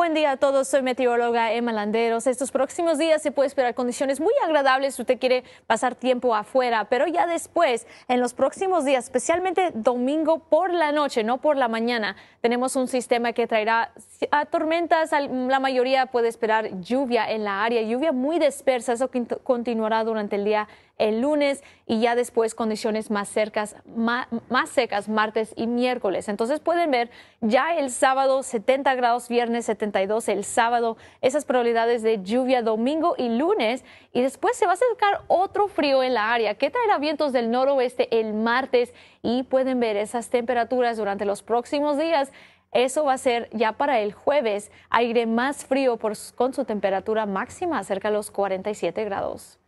Buen día a todos, soy meteoróloga Emma Landeros. Estos próximos días se puede esperar condiciones muy agradables si usted quiere pasar tiempo afuera, pero ya después, en los próximos días, especialmente domingo por la noche, no por la mañana, tenemos un sistema que traerá tormentas, la mayoría puede esperar lluvia en la área, lluvia muy dispersa, eso continuará durante el día el lunes y ya después condiciones más, cercas, más, secas martes y miércoles. Entonces pueden ver ya el sábado 70 grados, viernes 72 el sábado, esas probabilidades de lluvia domingo y lunes y después se va a acercar otro frío en la área que traerá vientos del noroeste el martes y pueden ver esas temperaturas durante los próximos días. Eso va a ser ya para el jueves, aire más frío con su temperatura máxima cerca de los 47 grados.